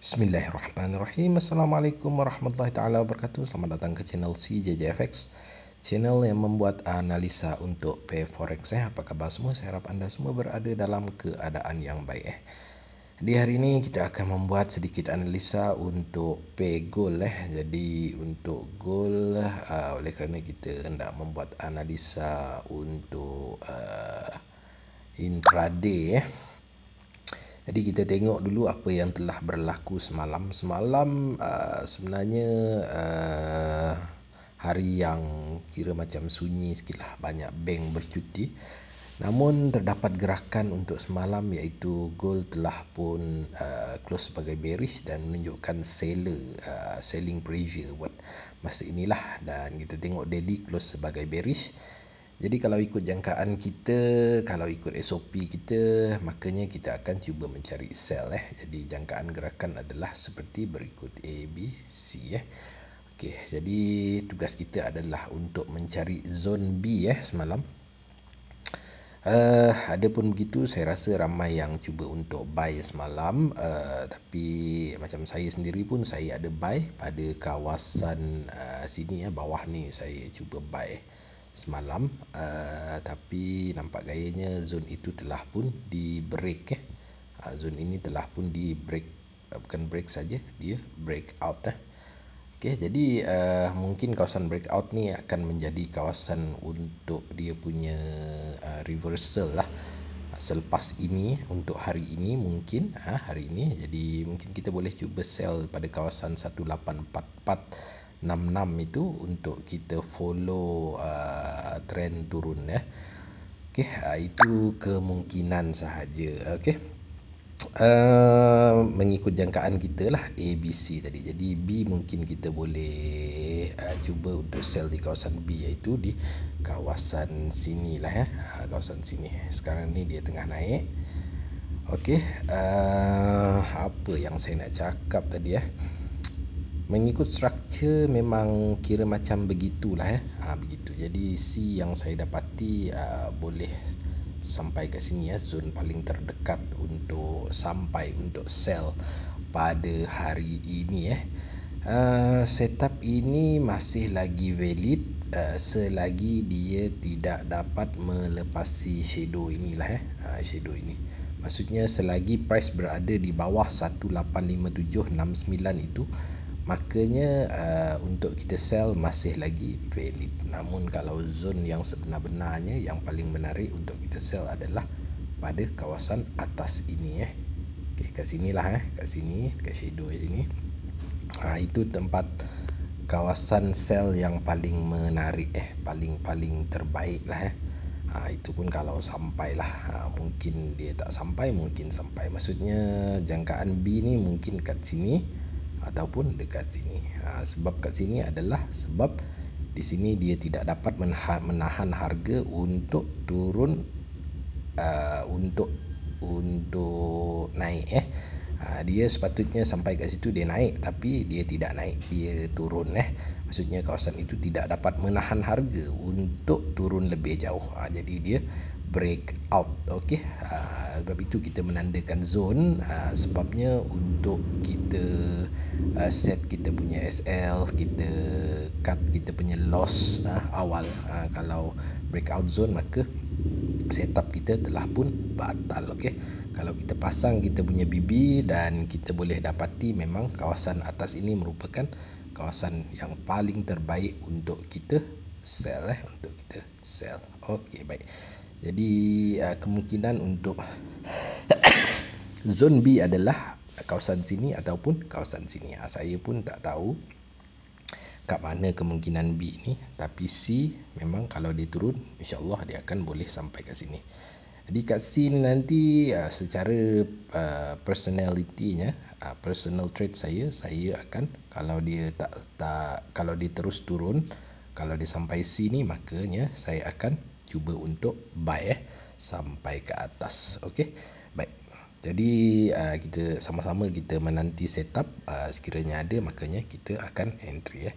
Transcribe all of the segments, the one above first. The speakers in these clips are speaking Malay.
Bismillahirrahmanirrahim. Assalamualaikum warahmatullahi taala wabarakatuh. Selamat datang ke channel CJJFX. Channel yang membuat analisa untuk P Forex ya. Apa kabar semua? Saya harap anda semua berada dalam keadaan yang baik eh. Di hari ini kita akan membuat sedikit analisa untuk P Gold eh. Jadi untuk Gold uh, oleh kerana kita hendak membuat analisa untuk uh, intraday eh. Jadi kita tengok dulu apa yang telah berlaku semalam. Semalam uh, sebenarnya uh, hari yang kira macam sunyi sekilah banyak bank bercuti. Namun terdapat gerakan untuk semalam iaitu gold telah pun uh, close sebagai bearish dan menunjukkan seller uh, selling pressure buat masa inilah dan kita tengok daily close sebagai bearish. Jadi kalau ikut jangkaan kita, kalau ikut SOP kita, makanya kita akan cuba mencari sel eh. Jadi jangkaan gerakan adalah seperti berikut A B C eh. Okay, jadi tugas kita adalah untuk mencari zone B eh semalam. Uh, eh, ada pun begitu saya rasa ramai yang cuba untuk buy semalam uh, tapi macam saya sendiri pun saya ada buy pada kawasan uh, sini ya bawah ni saya cuba buy semalam uh, tapi nampak gayanya zon itu telah pun di break eh. uh, zon ini telah pun di break uh, bukan break saja dia break out eh. Okay, jadi uh, mungkin kawasan break out ni akan menjadi kawasan untuk dia punya uh, reversal lah uh, selepas ini untuk hari ini mungkin ha, hari ini jadi mungkin kita boleh cuba sell pada kawasan 1844 66 itu untuk kita follow uh, trend turun ya. Okey, uh, itu kemungkinan sahaja. Okey. Uh, mengikut jangkaan kita lah ABC tadi. Jadi B mungkin kita boleh uh, cuba untuk sell di kawasan B iaitu di kawasan sini lah ya. Uh, kawasan sini. Sekarang ni dia tengah naik. Okey, uh, apa yang saya nak cakap tadi ya? Eh? mengikut struktur memang kira macam begitulah eh. Ha, begitu. Jadi C yang saya dapati uh, boleh sampai ke sini ya eh. zon paling terdekat untuk sampai untuk sell pada hari ini eh. Uh, setup ini masih lagi valid uh, selagi dia tidak dapat melepasi shadow inilah eh. Uh, shadow ini. Maksudnya selagi price berada di bawah 185769 itu makanya uh, untuk kita sell masih lagi valid namun kalau zone yang sebenar-benarnya yang paling menarik untuk kita sell adalah pada kawasan atas ini eh okey kat lah eh kat sini kat shadow ini ha, itu tempat kawasan sell yang paling menarik eh paling paling terbaik lah eh ha, itu pun kalau sampai lah ha, ah, mungkin dia tak sampai mungkin sampai maksudnya jangkaan B ni mungkin kat sini ataupun dekat sini. Ha, sebab kat sini adalah sebab di sini dia tidak dapat menahan harga untuk turun uh, untuk untuk naik eh. Ha, dia sepatutnya sampai kat situ dia naik tapi dia tidak naik, dia turun eh. Maksudnya kawasan itu tidak dapat menahan harga untuk turun lebih jauh. Ha, jadi dia break out okey uh, ah, sebab itu kita menandakan zone uh, sebabnya untuk kita uh, set kita punya SL kita cut kita punya loss uh, awal uh, kalau breakout zone maka setup kita telah pun batal okay. kalau kita pasang kita punya BB dan kita boleh dapati memang kawasan atas ini merupakan kawasan yang paling terbaik untuk kita sell eh untuk kita sell okey baik jadi uh, kemungkinan untuk zon B adalah kawasan sini ataupun kawasan sini. Uh, saya pun tak tahu kat mana kemungkinan B ni tapi C memang kalau dia turun insyaallah dia akan boleh sampai kat sini. Jadi kat C ni nanti uh, secara uh, personalitinya uh, personal trait saya saya akan kalau dia tak tak kalau dia terus turun kalau dia sampai C ni makanya saya akan cuba untuk buy eh sampai ke atas okey baik jadi uh, kita sama-sama kita menanti setup uh, sekiranya ada makanya kita akan entry eh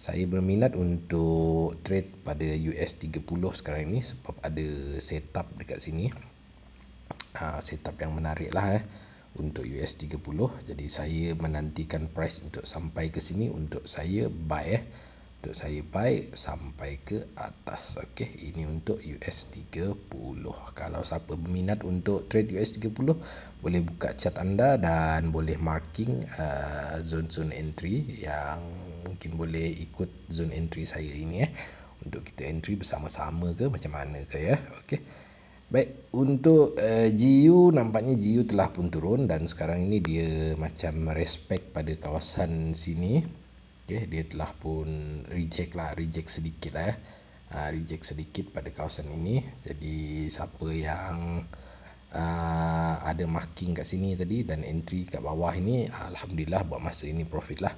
saya berminat untuk trade pada US30 sekarang ni sebab ada setup dekat sini uh, setup yang menarik lah eh untuk US30 jadi saya menantikan price untuk sampai ke sini untuk saya buy eh untuk saya baik sampai ke atas okey ini untuk US 30 kalau siapa berminat untuk trade US 30 boleh buka chat anda dan boleh marking uh, zone zone entry yang mungkin boleh ikut zone entry saya ini eh untuk kita entry bersama-sama ke macam mana ke ya okey baik untuk uh, GU nampaknya GU telah pun turun dan sekarang ini dia macam respect pada kawasan sini okay, dia telah pun reject lah reject sedikit lah ya. uh, reject sedikit pada kawasan ini jadi siapa yang uh, ada marking kat sini tadi dan entry kat bawah ini Alhamdulillah buat masa ini profit lah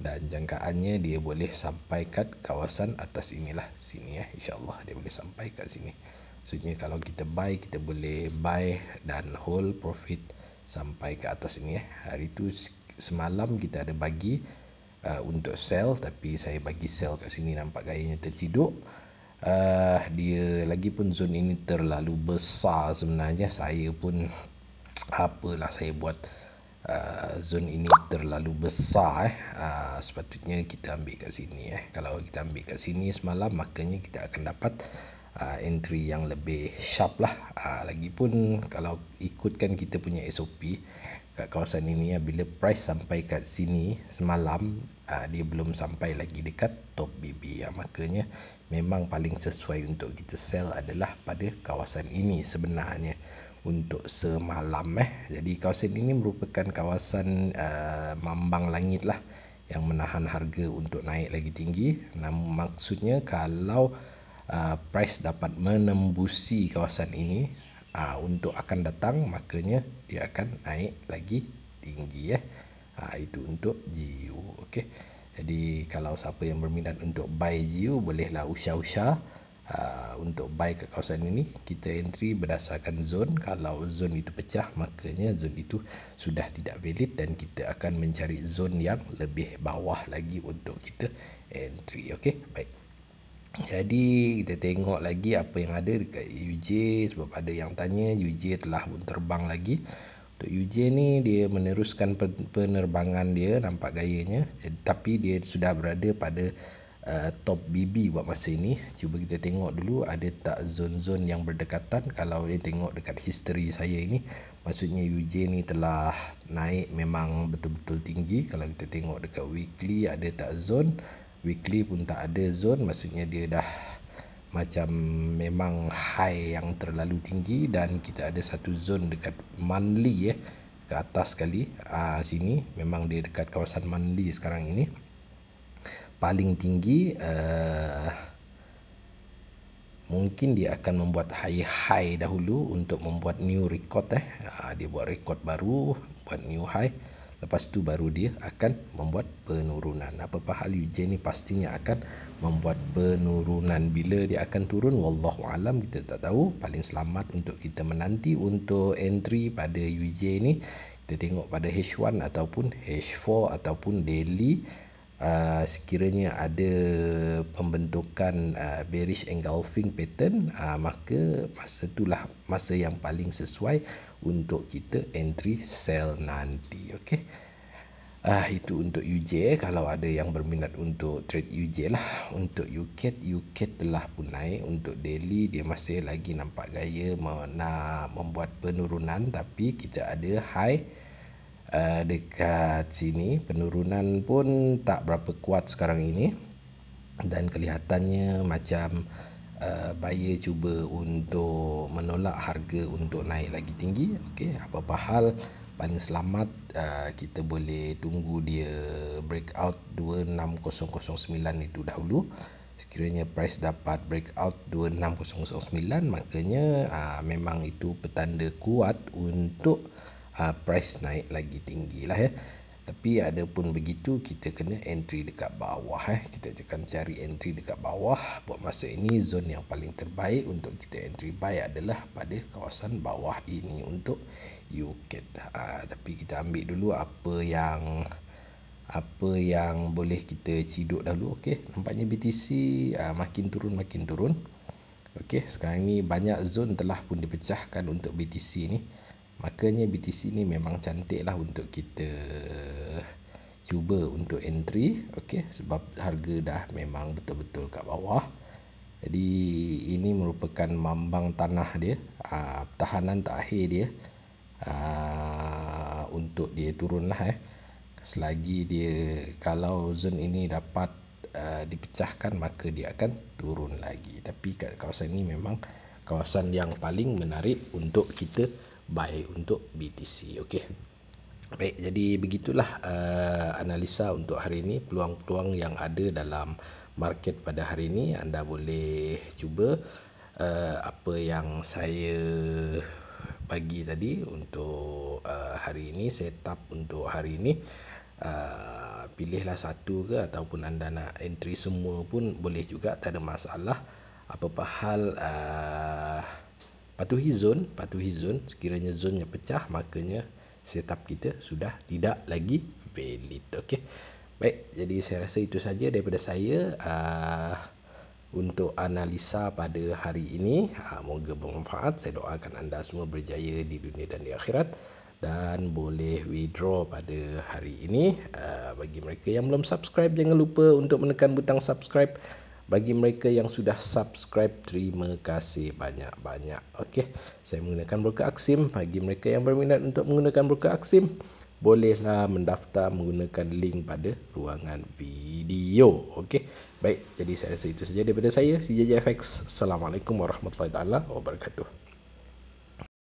dan jangkaannya dia boleh sampai kat kawasan atas inilah sini ya insyaallah dia boleh sampai kat sini maksudnya kalau kita buy kita boleh buy dan hold profit sampai ke atas ini ya hari tu semalam kita ada bagi uh, untuk sell tapi saya bagi sell kat sini nampak gayanya terciduk uh, dia lagi pun zone ini terlalu besar sebenarnya saya pun apalah saya buat Uh, zone ini terlalu besar eh. uh, sepatutnya kita ambil kat sini eh. kalau kita ambil kat sini semalam makanya kita akan dapat uh, entry yang lebih sharp lah uh, lagipun kalau ikutkan kita punya SOP kat kawasan ini ya bila price sampai kat sini semalam uh, dia belum sampai lagi dekat top BB ya ah, makanya memang paling sesuai untuk kita sell adalah pada kawasan ini sebenarnya untuk semalam eh jadi kawasan ini merupakan kawasan uh, mambang langit lah yang menahan harga untuk naik lagi tinggi Namun maksudnya kalau uh, price dapat menembusi kawasan ini ha, untuk akan datang makanya dia akan naik lagi tinggi ya. Ha, itu untuk GU. Okey. Jadi kalau siapa yang berminat untuk buy GU bolehlah usha-usha ah, ha, untuk buy ke kawasan ini. Kita entry berdasarkan zone. Kalau zone itu pecah makanya zone itu sudah tidak valid dan kita akan mencari zone yang lebih bawah lagi untuk kita entry. Okey. Baik. Jadi kita tengok lagi apa yang ada dekat UJ sebab ada yang tanya UJ telah pun terbang lagi. Untuk UJ ni dia meneruskan penerbangan dia nampak gayanya eh, tapi dia sudah berada pada uh, top BB buat masa ini. Cuba kita tengok dulu ada tak zon-zon yang berdekatan kalau dia tengok dekat history saya ini maksudnya UJ ni telah naik memang betul-betul tinggi kalau kita tengok dekat weekly ada tak zone weekly pun tak ada zone maksudnya dia dah macam memang high yang terlalu tinggi dan kita ada satu zone dekat monthly ya eh, ke atas sekali uh, sini memang dia dekat kawasan monthly sekarang ini paling tinggi uh, mungkin dia akan membuat high high dahulu untuk membuat new record eh uh, dia buat record baru buat new high Lepas tu baru dia akan membuat penurunan. apa pahal UJ ni pastinya akan membuat penurunan. Bila dia akan turun, wallahu alam kita tak tahu. Paling selamat untuk kita menanti untuk entry pada UJ ni. Kita tengok pada H1 ataupun H4 ataupun daily uh, sekiranya ada pembentukan uh, bearish engulfing pattern uh, maka masa itulah masa yang paling sesuai untuk kita entry sell nanti okey Ah uh, itu untuk UJ eh. kalau ada yang berminat untuk trade UJ lah untuk UK UK telah pun naik untuk daily dia masih lagi nampak gaya nak membuat penurunan tapi kita ada high uh, dekat sini penurunan pun tak berapa kuat sekarang ini dan kelihatannya macam Uh, buyer cuba untuk menolak harga untuk naik lagi tinggi okay apa-apa hal paling selamat uh, kita boleh tunggu dia breakout 26009 itu dahulu sekiranya price dapat breakout 26009 makanya uh, memang itu petanda kuat untuk uh, price naik lagi tinggi lah ya. Tapi ada pun begitu kita kena entry dekat bawah eh. Kita akan cari entry dekat bawah. Buat masa ini zon yang paling terbaik untuk kita entry buy adalah pada kawasan bawah ini untuk UK. Uh, ah, tapi kita ambil dulu apa yang apa yang boleh kita ciduk dahulu okey nampaknya BTC uh, ah, makin turun makin turun okey sekarang ni banyak zon telah pun dipecahkan untuk BTC ni Makanya BTC ni memang cantik lah untuk kita cuba untuk entry. Okay, sebab harga dah memang betul-betul kat bawah. Jadi ini merupakan mambang tanah dia. Aa, ah, pertahanan terakhir dia. Aa, ah, untuk dia turun lah eh. Selagi dia kalau zone ini dapat aa, ah, dipecahkan maka dia akan turun lagi. Tapi kat kawasan ini memang kawasan yang paling menarik untuk kita buy untuk BTC okey baik jadi begitulah uh, analisa untuk hari ini peluang-peluang yang ada dalam market pada hari ini anda boleh cuba uh, apa yang saya bagi tadi untuk uh, hari ini setup untuk hari ini Uh, pilihlah satu ke ataupun anda nak entry semua pun boleh juga tak ada masalah apa-apa hal uh, patuhi zon patuhi zon sekiranya zonnya pecah makanya setup kita sudah tidak lagi valid okey baik jadi saya rasa itu saja daripada saya uh, untuk analisa pada hari ini uh, moga bermanfaat saya doakan anda semua berjaya di dunia dan di akhirat dan boleh withdraw pada hari ini uh, bagi mereka yang belum subscribe jangan lupa untuk menekan butang subscribe bagi mereka yang sudah subscribe, terima kasih banyak-banyak. Okey, saya menggunakan broker Aksim. Bagi mereka yang berminat untuk menggunakan broker Aksim, bolehlah mendaftar menggunakan link pada ruangan video. Okey, baik. Jadi saya rasa itu saja daripada saya, CJJFX. Assalamualaikum warahmatullahi wabarakatuh.